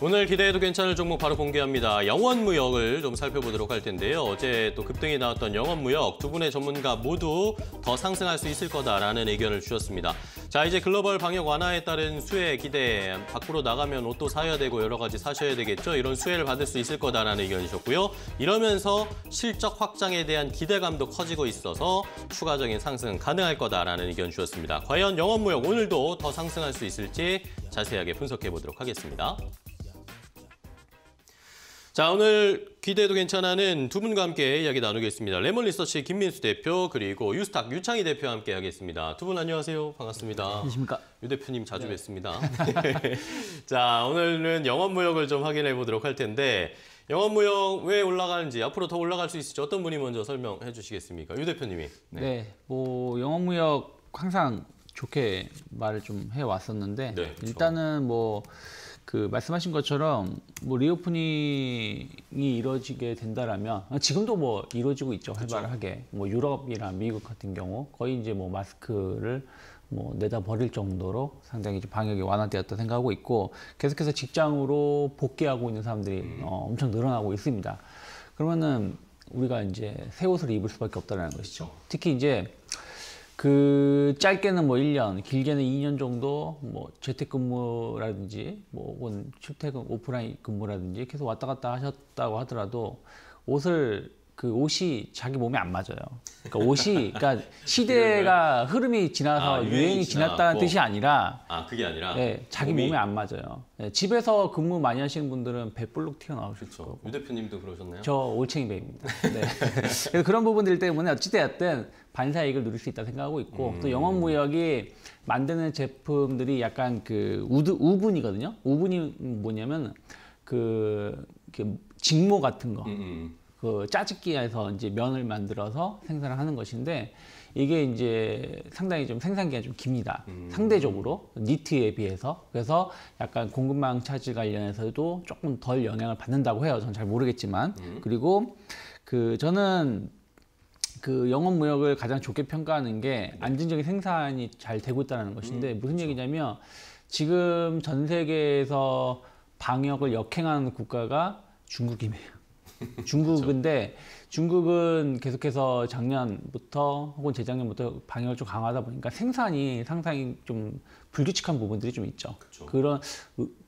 오늘 기대해도 괜찮을 종목 바로 공개합니다. 영원무역을 좀 살펴보도록 할 텐데요. 어제 또 급등이 나왔던 영원무역 두 분의 전문가 모두 더 상승할 수 있을 거다라는 의견을 주셨습니다. 자 이제 글로벌 방역 완화에 따른 수혜 기대 밖으로 나가면 옷도 사야 되고 여러 가지 사셔야 되겠죠. 이런 수혜를 받을 수 있을 거다라는 의견이셨고요. 이러면서 실적 확장에 대한 기대감도 커지고 있어서 추가적인 상승은 가능할 거다라는 의견 주셨습니다. 과연 영원무역 오늘도 더 상승할 수 있을지 자세하게 분석해 보도록 하겠습니다. 자, 오늘 기대도 괜찮아는 두 분과 함께 이야기 나누겠습니다. 레몬 리서치 김민수 대표 그리고 유스탁 유창희 대표와 함께 하겠습니다. 두 분 안녕하세요. 반갑습니다. 안녕하십니까. 유 대표님 자주 네. 뵙습니다. 자, 오늘은 영업 무역을 좀 확인해 보도록 할 텐데 영업 무역 왜 올라가는지 앞으로 더 올라갈 수 있을지 어떤 분이 먼저 설명해 주시겠습니까? 유 대표님이. 네. 네뭐 영업 무역 항상 좋게 말을 좀 해 왔었는데 네, 그렇죠. 일단은 뭐그 말씀하신 것처럼 뭐 리오프닝이 이루어지게 된다라면 아, 지금도 뭐 이루어지고 있죠 활발하게 그렇죠. 뭐 유럽이나 미국 같은 경우 거의 이제 뭐 마스크를 뭐 내다 버릴 정도로 상당히 이제 방역이 완화되었다 생각하고 있고 계속해서 직장으로 복귀하고 있는 사람들이 음. 어, 엄청 늘어나고 있습니다. 그러면은 우리가 이제 새 옷을 입을 수밖에 없다는 것이죠. 특히 이제 그 짧게는 뭐 1년, 길게는 2년 정도 뭐 재택근무라든지 뭐 혹은 출퇴근 오프라인 근무라든지 계속 왔다 갔다 하셨다고 하더라도 옷을 그 옷이 자기 몸에 안 맞아요. 그러니까 옷이 그러니까 시대가 그러니까. 흐름이 지나서 아, 유행이, 지났다는 뜻이 아니라 아 그게 아니라 네, 자기 몸이... 몸에 안 맞아요. 네, 집에서 근무 많이 하시는 분들은 배불룩 튀어나오실 거고 유 대표님도 그러셨나요? 저 올챙이 배입니다. 네. 그래서 그런 부분들 때문에 어찌되었든 반사이익을 누릴 수 있다 생각하고 있고 음... 또 영업 무역이 만드는 제품들이 약간 그 우드, 우분이거든요. 우분이 뭐냐면 그, 그 직모 같은 거. 음, 음. 그 짜집기에서 이제 면을 만들어서 생산을 하는 것인데 이게 이제 상당히 좀생산기이좀 깁니다. 음. 상대적으로 니트에 비해서 그래서 약간 공급망 차질 관련해서도 조금 덜 영향을 받는다고 해요. 전 잘 모르겠지만 음. 그리고 그 저는 그 영업 무역을 가장 좋게 평가하는 게 네. 안정적인 생산이 잘 되고 있다는 것인데 음, 무슨 그렇죠. 얘기냐면 지금 전 세계에서 방역을 역행하는 국가가 중국이에요. 중국인데 중국은 계속해서 작년부터 혹은 재작년부터 방역을 좀 강화하다 보니까 생산이 상당히 좀 불규칙한 부분들이 좀 있죠. 그쵸. 그런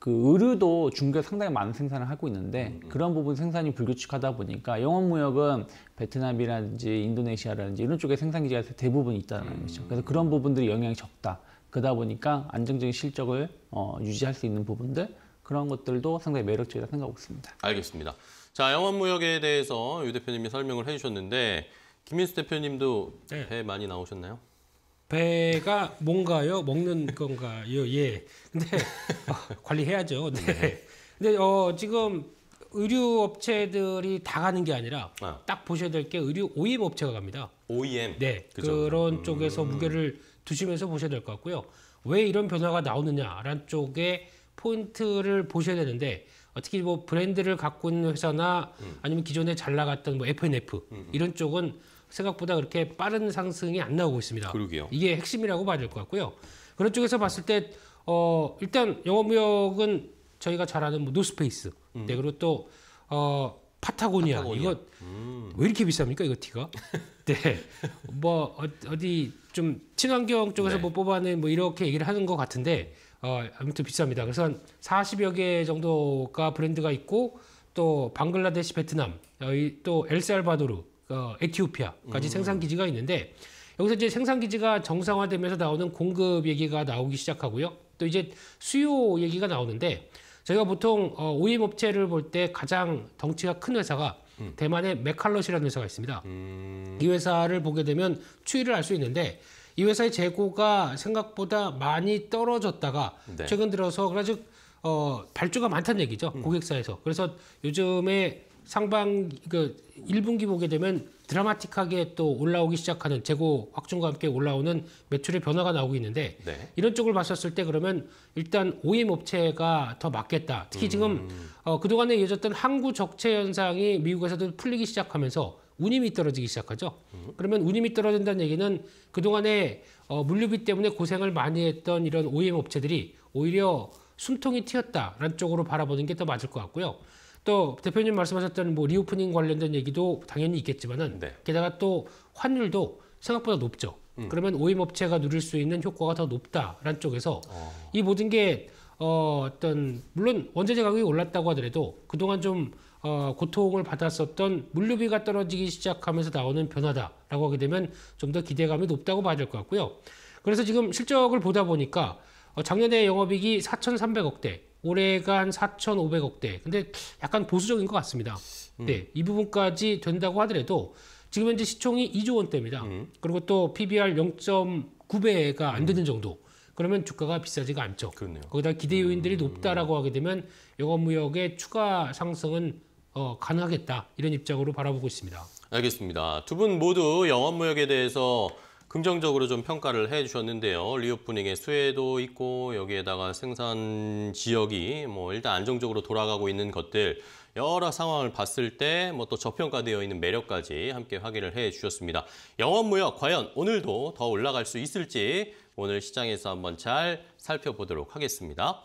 그 의류도 중국에 상당히 많은 생산을 하고 있는데 음음. 음. 그런 부분 생산이 불규칙하다 보니까 영업 무역은 베트남이라든지 인도네시아라든지 이런 쪽에 생산 기지가 대부분 있다는 음. 거죠. 그래서 그런 부분들이 영향이 적다. 그러다 보니까 안정적인 실적을 어, 유지할 수 있는 부분들 그런 것들도 상당히 매력적이라 생각하고 있습니다. 알겠습니다. 자, 영원무역에 대해서 유 대표님이 설명을 해주셨는데 김민수 대표님도 네. 배 많이 나오셨나요? 배가 뭔가요? 먹는 건가요? 예. 근데 어, 관리해야죠. 네. 네. 근데 어, 지금 의류 업체들이 다 가는 게 아니라 아. 딱 보셔야 될 게 의류 OEM 업체가 갑니다. OEM. 네. 그죠. 그런 음. 쪽에서 무게를 두시면서 보셔야 될 것 같고요. 왜 이런 변화가 나오느냐라는 쪽에 포인트를 보셔야 되는데 특히 뭐 브랜드를 갖고 있는 회사나 음. 아니면 기존에 잘 나갔던 뭐 F&F 음, 음. 이런 쪽은 생각보다 그렇게 빠른 상승이 안 나오고 있습니다. 그러게요. 이게 핵심이라고 봐야 될 것 같고요. 그런 쪽에서 봤을 때 어, 일단 영업무역은 저희가 잘 아는 뭐 노스페이스 음. 네, 그리고 또 어, 파타고니아. 파타고니아. 이거 음. 왜 이렇게 비쌉니까 이거 티가? 네, 뭐 어, 어디 좀 친환경 쪽에서 네. 뭐 뽑아낸 뭐 이렇게 얘기를 하는 것 같은데. 어, 아무튼 비쌉니다. 그래서 한 40여 개 정도가 브랜드가 있고 또 방글라데시, 베트남, 어, 또 엘살바도르, 어, 에티오피아까지 음. 생산 기지가 있는데 여기서 이제 생산 기지가 정상화되면서 나오는 공급 얘기가 나오기 시작하고요. 또 이제 수요 얘기가 나오는데 저희가 보통 어, OEM 업체를 볼 때 가장 덩치가 큰 회사가 음. 대만의 메칼롯이라는 회사가 있습니다. 음. 이 회사를 보게 되면 추이를 알 수 있는데 이 회사의 재고가 생각보다 많이 떨어졌다가 네. 최근 들어서 그래서 어, 발주가 많다는 얘기죠 음. 고객사에서 그래서 요즘에 상반 그 1분기 보게 되면 드라마틱하게 또 올라오기 시작하는 재고 확충과 함께 올라오는 매출의 변화가 나오고 있는데 네. 이런 쪽을 봤었을 때 그러면 일단 OEM 업체가 더 맞겠다. 특히 지금 음. 어, 그동안에 이어졌던 항구 적체 현상이 미국에서도 풀리기 시작하면서 운임이 떨어지기 시작하죠. 그러면 운임이 떨어진다는 얘기는 그동안에 어, 물류비 때문에 고생을 많이 했던 이런 OEM 업체들이 오히려 숨통이 튀었다라는 쪽으로 바라보는 게 더 맞을 것 같고요. 또 대표님 말씀하셨던 뭐 리오프닝 관련된 얘기도 당연히 있겠지만은 네. 게다가 또 환율도 생각보다 높죠. 음. 그러면 오임 업체가 누릴 수 있는 효과가 더 높다라는 쪽에서 어. 이 모든 게 어, 어떤 물론 원자재 가격이 올랐다고 하더라도 그동안 좀 어, 고통을 받았었던 물류비가 떨어지기 시작하면서 나오는 변화다라고 하게 되면 좀 더 기대감이 높다고 봐야 될 것 같고요. 그래서 지금 실적을 보다 보니까 어, 작년에 영업이익이 4,300억대, 올해가 한 4,500억대. 근데 약간 보수적인 것 같습니다. 음. 네, 이 부분까지 된다고 하더라도 지금 현재 시총이 2조 원대입니다. 음. 그리고 또 PBR 0.9배가 안 되는 음. 정도. 그러면 주가가 비싸지가 않죠. 그렇네요. 거기다 기대 요인들이 음... 높다라고 하게 되면 영업 무역의 추가 상승은 어, 가능하겠다 이런 입장으로 바라보고 있습니다. 알겠습니다. 두 분 모두 영업 무역에 대해서 긍정적으로 좀 평가를 해주셨는데요. 리오프닝의 수혜도 있고 여기에다가 생산 지역이 뭐 일단 안정적으로 돌아가고 있는 것들 여러 상황을 봤을 때 뭐 또 저평가되어 있는 매력까지 함께 확인을 해 주셨습니다. 영업무역 과연 오늘도 더 올라갈 수 있을지 오늘 시장에서 한번 잘 살펴보도록 하겠습니다.